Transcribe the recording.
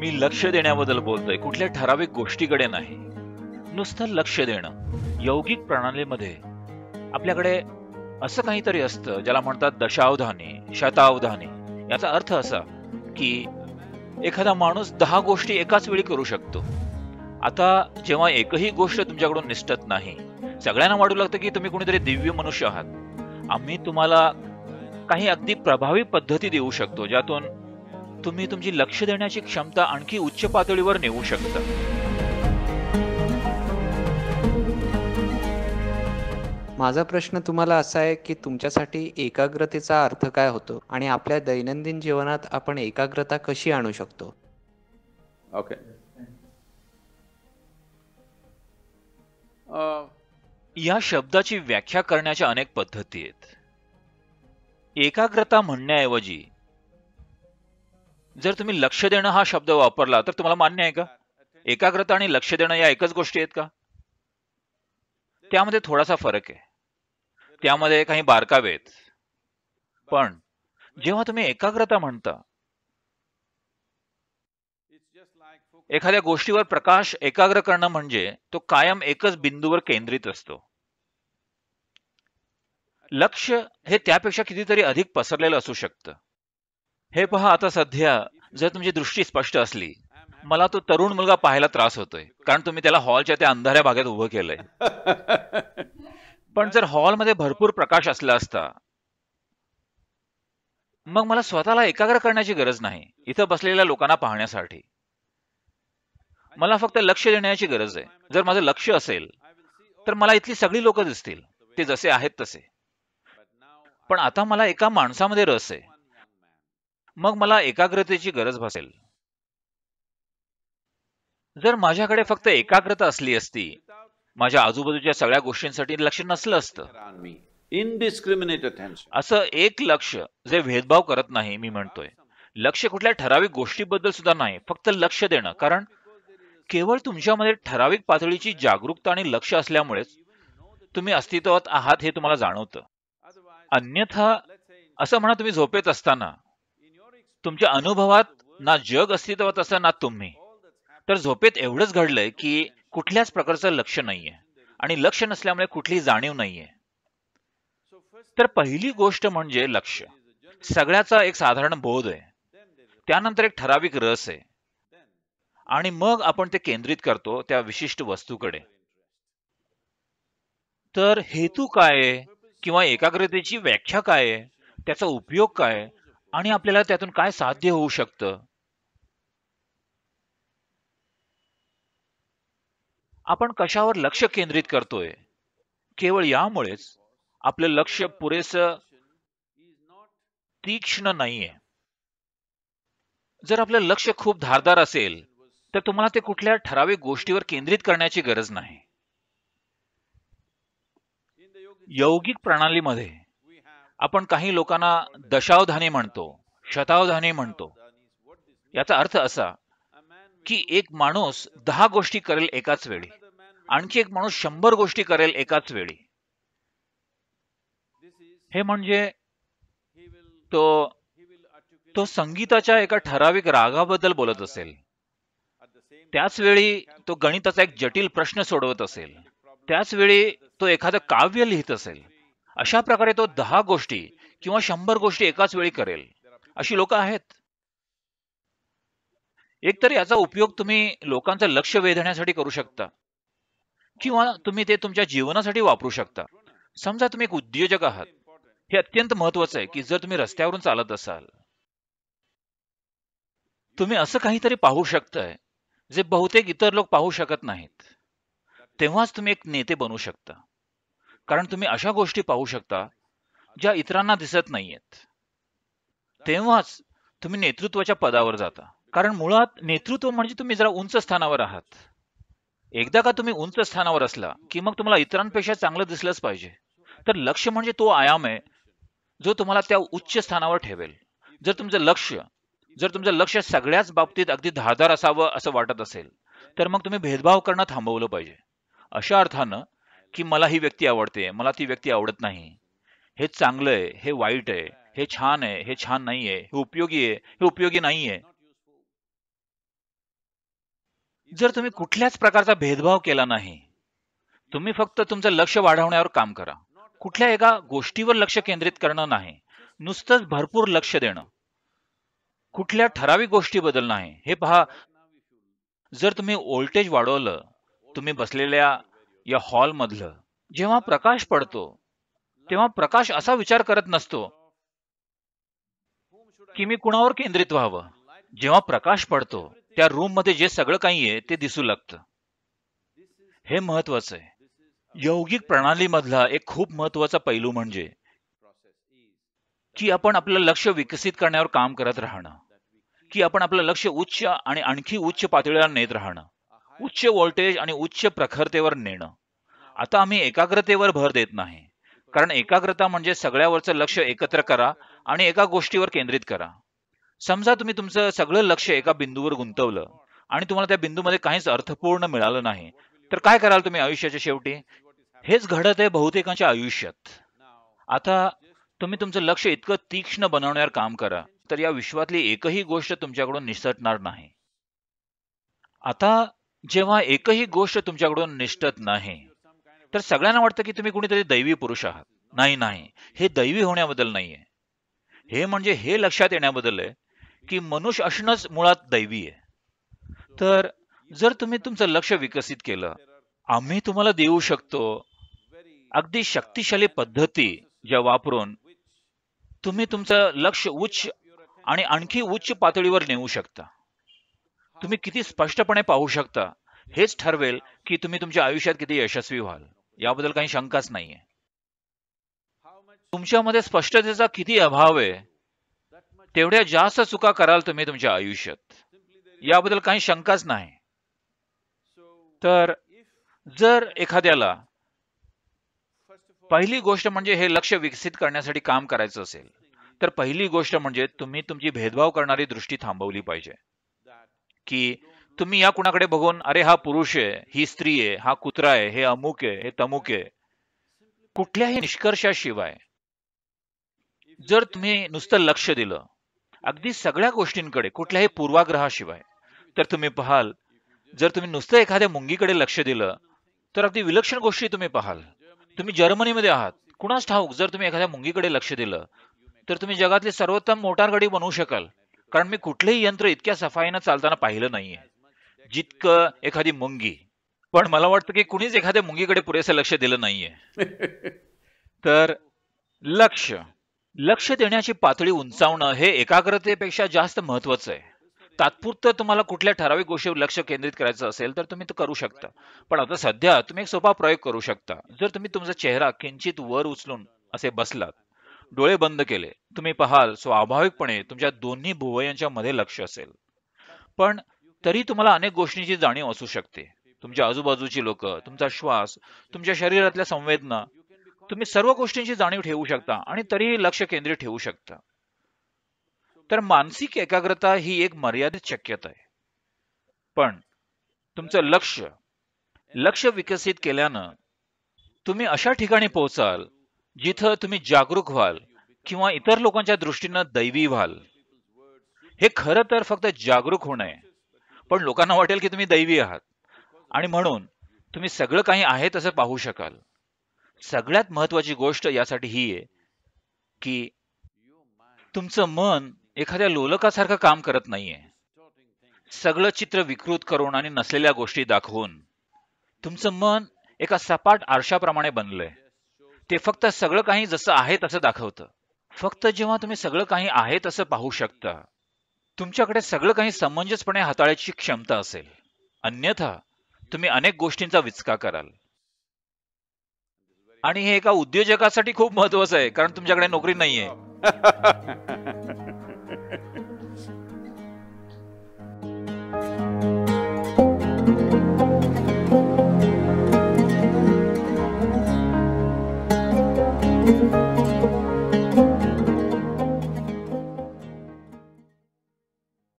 मी लक्ष देण्याबद्दल बोलतोय कुठल्या ठराविक गोष्टीकडे नाही नुसतं लक्ष देणं यौगिक प्रणालीमध्ये आपल्याकडे असं काहीतरी असतं ज्याला म्हणतात दशावधानी शतावधानी याचा अर्थ असा की एखादा माणूस दहा गोष्टी एकाच वेळी करू शकतो आता जेव्हा एकही गोष्ट तुमच्याकडून निसटत नाही सगळ्यांना वाटू लागतं की तुम्ही कोणीतरी दिव्य मनुष्य आहात आम्ही तुम्हाला काही अगदी प्रभावी पद्धती देऊ शकतो ज्यातून तुम्ही तुमची लक्ष देण्याची क्षमता आणखी उच्च पातळीवर नेऊ शकता माझा प्रश्न तुम्हाला असा आहे की तुमच्यासाठी एकाग्रतेचा अर्थ काय होतो आणि आपल्या दैनंदिन जीवनात आपण एकाग्रता कशी आणू शकतो ओके okay. या शब्दाची व्याख्या करण्याच्या अनेक पद्धती आहेत एकाग्रता म्हणण्याऐवजी जर तुम्ही लक्ष देणं हा शब्द वापरला तर तुम्हाला मान्य आहे का एकाग्रता आणि लक्ष देणं या एकच गोष्टी आहेत का त्यामध्ये थोडासा फरक आहे त्यामध्ये काही बारकावे आहेत पण जेव्हा तुम्ही एकाग्रता म्हणता एखाद्या गोष्टीवर प्रकाश एकाग्र करणं म्हणजे तो कायम एकच बिंदूवर केंद्रित असतो लक्ष हे त्यापेक्षा कितीतरी अधिक पसरलेलं असू शकतं हे पहा आता सध्या जर तुमची दृष्टी स्पष्ट असली मला तो तरुण मुलगा पाहायला त्रास होतोय कारण तुम्ही त्याला हॉलच्या त्या अंधाऱ्या भागात उभं केलंय पण जर हॉलमध्ये भरपूर प्रकाश असला असता मग मला स्वतःला एकाग्र करण्याची गरज नाही इथं बसलेल्या लोकांना पाहण्यासाठी मला फक्त लक्ष देण्याची गरज आहे जर माझं लक्ष असेल तर मला इथली सगळी लोक दिसतील ते जसे आहेत तसे पण आता मला एका माणसामध्ये रस आहे मग मला एकाग्रतेची गरज भासेल जर माझ्याकडे फक्त एकाग्रता असली असती माझ्या आजूबाजूच्या सगळ्या गोष्टींसाठी लक्ष नसलं असतं असं एक लक्ष जे भेदभाव करत नाही मी म्हणतोय लक्ष कुठल्या ठराविक गोष्टीबद्दल सुद्धा नाही फक्त लक्ष देणं कारण केवळ तुमच्यामध्ये ठराविक पातळीची जागरूकता आणि लक्ष असल्यामुळेच तुम्ही अस्तित्वात आहात हे तुम्हाला जाणवतं अन्यथा असं म्हणा तुम्ही झोपेत असताना तुमच्या अनुभवात ना जग अस्तित्वात असं ना तुम्ही तर झोपेत एवढंच घडलंय की कुठल्याच प्रकारचं लक्ष नाहीये आणि लक्ष नसल्यामुळे कुठली जाणीव नाहीये तर पहिली गोष्ट म्हणजे लक्ष सगळ्याचा एक साधारण बोध आहे त्यानंतर एक ठराविक रस आहे आणि मग आपण ते केंद्रित करतो त्या विशिष्ट वस्तूकडे तर हेतू काय किंवा एकाग्रतेची व्याख्या काय त्याचा उपयोग काय आणि आपल्याला त्यातून काय साध्य होऊ शकतं आपण कशावर लक्ष केंद्रित करतोय केवळ यामुळेच आपलं लक्ष पुरेस तीक्ष्ण नाहीये जर आपलं लक्ष खूप धारदार असेल तर तुम्हाला ते कुठल्या ठराविक गोष्टीवर केंद्रित करण्याची गरज नाही यौगिक प्रणालीमध्ये आपण काही लोकांना दशावधाने म्हणतो शतावधाने म्हणतो याचा अर्थ असा की एक माणूस दहा गोष्टी करेल एकाच वेळी आणखी एक माणूस शंभर गोष्टी करेल एकाच वेळी हे म्हणजे तो तो संगीताच्या एका ठराविक रागाबद्दल बोलत असेल त्याच वेळी तो गणिताचा एक जटिल प्रश्न सोडवत असेल त्याच वेळी तो एखादं काव्य लिहित असेल अशा प्रकारे तो दहा गोष्टी किंवा शंभर गोष्टी एकाच वेळी करेल अशी लोक आहेत एक तरी याचा उपयोग तुम्ही लोकांचं लक्ष वेधण्यासाठी करू शकता किंवा तुम्ही ते तुमच्या जीवनासाठी वापरू शकता समजा तुम्ही एक उद्योजक आहात हे अत्यंत महत्वाचं आहे की जर तुम्ही रस्त्यावरून चालत असाल तुम्ही असं काहीतरी पाहू शकताय जे बहुतेक इतर लोक पाहू शकत नाहीत तेव्हाच तुम्ही एक नेते बनू शकता कारण तुम्ही अशा गोष्टी पाहू शकता ज्या इतरांना दिसत नाहीयेत तेव्हाच तुम्ही नेतृत्वाच्या पदावर जाता कारण मुळात नेतृत्व म्हणजे तुम्ही जरा उंच स्थानावर आहात एकदा का तुम्ही उंच स्थानावर असला की मग तुम्हाला इतरांपेक्षा चांगलं दिसलंच पाहिजे तर लक्ष म्हणजे तो आयाम आहे जो तुम्हाला त्या उच्च स्थानावर ठेवेल जर तुमचं लक्ष जर तुमचं लक्ष सगळ्याच बाबतीत अगदी धारदार असावं असं वाटत असेल तर मग तुम्ही भेदभाव करणं थांबवलं पाहिजे अशा अर्थानं की मला ही व्यक्ती आवडते मला ती व्यक्ती आवडत नाही हे चांगलं आहे हे वाईट आहे हे छान आहे हे छान नाही आहे हे उपयोगी आहे हे उपयोगी नाही आहे जर तुम्ही कुठल्याच प्रकारचा भेदभाव केला नाही तुम्ही फक्त तुमचं लक्ष वाढवण्यावर काम करा कुठल्या एका गोष्टीवर लक्ष केंद्रित करणं नाही नुसतंच भरपूर लक्ष देणं कुठल्या ठराविक गोष्टी बदल नाही हे पहा जर तुम्ही वोल्टेज वाढवलं तुम्ही बसलेल्या या हॉलमधलं जेव्हा प्रकाश पडतो तेव्हा प्रकाश असा विचार करत नसतो की मी कुणावर केंद्रित व्हावं जेव्हा प्रकाश पडतो त्या रूम मध्ये जे सगळं काही आहे ते दिसू लागतं हे महत्वाचं आहे यौगिक प्रणाली मधला एक खूप महत्वाचा पैलू म्हणजे की आपण आपलं लक्ष विकसित करण्यावर काम करत राहणं की आपण आपलं लक्ष उच्च आणि आणखी उच्च पातळीला नेत राहणं उच्च व्होल्टेज आणि उच्च प्रखरतेवर नेणं आता आम्ही एकाग्रतेवर भर देत नाही कारण एकाग्रता म्हणजे सगळ्यावरचं लक्ष एकत्र करा आणि एका गोष्टीवर केंद्रित करा समजा तुम्ही तुमचं सगळं लक्ष एका बिंदूवर गुंतवलं आणि तुम्हाला त्या बिंदूमध्ये काहीच अर्थपूर्ण मिळालं नाही तर काय कराल तुम्ही आयुष्याच्या शेवटी हेच घडत आहे बहुतेकांच्या आयुष्यात आता तुम्ही तुमचं लक्ष इतकं तीक्ष्ण बनवण्यावर काम करा तर या विश्वातली एकही गोष्ट तुमच्याकडून निसटणार नाही आता जेव्हा एकही गोष्ट तुमच्याकडून निष्ठत नाही तर सगळ्यांना वाटतं की तुम्ही कुणीतरी दैवी पुरुष आहात नाही नाही हे दैवी होण्याबद्दल नाहीये हे म्हणजे हे लक्षात येण्याबद्दल आहे की मनुष्य असणंच मुळात दैवी आहे तर जर तुम्ही तुमचं लक्ष विकसित केलं आम्ही तुम्हाला देऊ शकतो अगदी शक्तिशाली पद्धती ज्या वापरून तुम्ही तुमचं लक्ष उच्च आणि आणखी उच्च पातळीवर नेऊ शकता तुम्ही किती स्पष्टपणे पाहू शकता हेच ठरवेल की तुम्ही तुमच्या आयुष्यात किती यशस्वी व्हाल याबद्दल काही शंकाच नाहीये तुमच्यामध्ये स्पष्टतेचा किती अभाव आहे तेवढ्या जास्त चुका कराल तुम्ही तुमच्या आयुष्यात याबद्दल काही शंकाच नाही तर जर एखाद्याला पहिली गोष्ट म्हणजे हे लक्ष विकसित करण्यासाठी काम करायचं असेल तर पहिली गोष्ट म्हणजे तुम्ही तुमची भेदभाव करणारी दृष्टी थांबवली पाहिजे की तुम्ही या कुणाकडे बघून अरे हा पुरुष आहे ही स्त्री आहे हा कुत्रा आहे हे अमुक आहे हे तमुक आहे कुठल्याही निष्कर्षाशिवाय जर तुम्ही नुसतं लक्ष दिलं अगदी सगळ्या गोष्टींकडे कुठल्याही पूर्वाग्रहाशिवाय तर तुम्ही पाहाल जर तुम्ही नुसतं एखाद्या मुंगीकडे लक्ष दिलं तर अगदी विलक्षण गोष्टी तुम्ही पाहाल तुम्ही जर्मनीमध्ये आहात कुणाच ठाऊक जर तुम्ही एखाद्या मुंगीकडे लक्ष दिलं तर तुम्ही जगातली सर्वोत्तम मोटार बनवू शकाल कारण मी कुठलेही यंत्र इतक्या सफाईनं चालताना पाहिलं नाहीये जितकं एखादी मुंगी पण मला वाटतं की कुणीच एखाद्या मुंगीकडे पुरेसं लक्ष दिलं नाहीये तर लक्ष लक्ष देण्याची पातळी उंचावणं हे एकाग्रतेपेक्षा जास्त महत्वाचं आहे तात्पुरतं तुम्हाला कुठल्या ठराविक गोष्टीवर लक्ष केंद्रित करायचं असेल तर तुम्ही ते करू शकता पण आता सध्या तुम्ही एक सोपा प्रयोग करू शकता जर तुम्ही तुमचा चेहरा किंचित वर उचलून असे बसलात डोळे बंद केले तुम्ही पाहाल स्वाभाविकपणे तुमच्या दोन्ही भुवयांच्या मध्ये लक्ष असेल पण तरी तुम्हाला अनेक गोष्टींची जाणीव असू शकते तुमच्या आजूबाजूची लोक तुमचा श्वास तुमच्या शरीरातल्या संवेदना तुम्ही सर्व गोष्टींची जाणीव ठेवू शकता आणि तरीही लक्ष केंद्रित ठेवू शकता तर मानसिक एकाग्रता ही एक मर्यादित शक्यता आहे पण तुमचं लक्ष लक्ष विकसित केल्यानं तुम्ही अशा ठिकाणी पोहोचाल जिथं तुम्ही जागरूक व्हाल किंवा इतर लोकांच्या दृष्टीनं दैवी व्हाल हे खरं तर फक्त जागरूक होणं आहे पण लोकांना वाटेल की तुम्ही दैवी आहात आणि म्हणून तुम्ही सगळं काही आहे तसं पाहू शकाल सगळ्यात महत्वाची गोष्ट यासाठी ही आहे की तुमचं मन एखाद्या लोलकासारखं काम करत नाहीये सगळं चित्र विकृत करून आणि नसलेल्या गोष्टी दाखवून तुमचं मन एका सपाट आरशाप्रमाणे बनलंय ते फक्त सगळं काही जसं आहे तसं दाखवतं फक्त जेव्हा तुम्ही सगळं काही आहे तसं पाहू शकता तुमच्याकडे सगळं काही समंजसपणे हाताळायची क्षमता असेल अन्यथा तुम्ही अनेक गोष्टींचा विचका कराल आणि हे एका उद्योजकासाठी खूप महत्वाचं आहे कारण तुमच्याकडे नोकरी नाहीये